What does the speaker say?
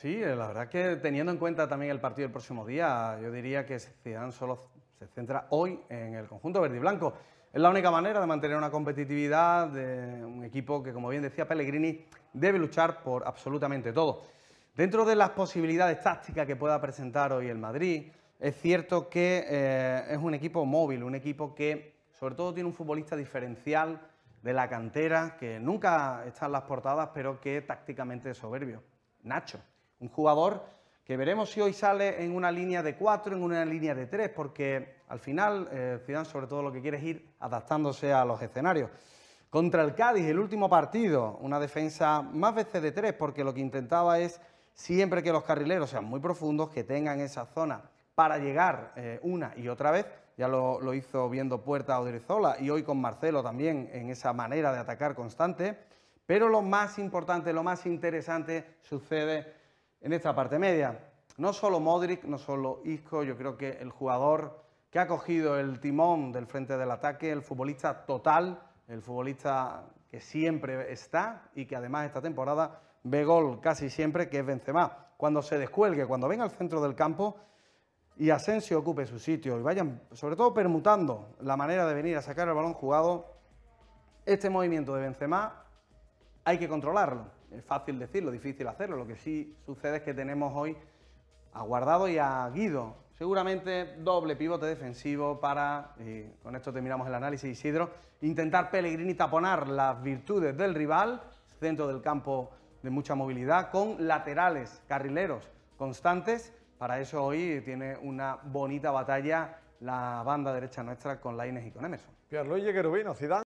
Sí, eh, la verdad es que teniendo en cuenta también el partido del próximo día, yo diría que Zidane solo se centra hoy en el conjunto verde y blanco. Es la única manera de mantener una competitividad de un equipo que, como bien decía Pellegrini, debe luchar por absolutamente todo. Dentro de las posibilidades tácticas que pueda presentar hoy el Madrid, es cierto que eh, es un equipo móvil, un equipo que sobre todo tiene un futbolista diferencial de la cantera, que nunca está en las portadas, pero que tácticamente es soberbio, Nacho. Un jugador que veremos si hoy sale en una línea de cuatro en una línea de tres porque al final eh, Zidane sobre todo lo que quiere es ir adaptándose a los escenarios. Contra el Cádiz, el último partido, una defensa más veces de tres porque lo que intentaba es siempre que los carrileros sean muy profundos, que tengan esa zona para llegar eh, una y otra vez. Ya lo, hizo viendo Puerta a Odrizola y hoy con Marcelo también en esa manera de atacar constante. Pero lo más importante, lo más interesante sucede en esta parte media. No solo Modric, no solo Isco, yo creo que el jugador que ha cogido el timón del frente del ataque, el futbolista total, el futbolista que siempre está y que además esta temporada ve gol casi siempre, que es Benzema. Cuando se descuelgue, cuando venga al centro del campo y Asensio ocupe su sitio y vayan, sobre todo permutando la manera de venir a sacar el balón jugado, este movimiento de Benzema hay que controlarlo. Es fácil decirlo, difícil hacerlo. Lo que sí sucede es que tenemos hoy a Guardado y a Guido. Seguramente doble pivote defensivo para, y con esto terminamos el análisis, Isidro, intentar y taponar las virtudes del rival, centro del campo de mucha movilidad, con laterales, carrileros constantes. Para eso hoy tiene una bonita batalla la banda derecha nuestra con Laines y con Emerson. Pierluigi Querubino, Zidane.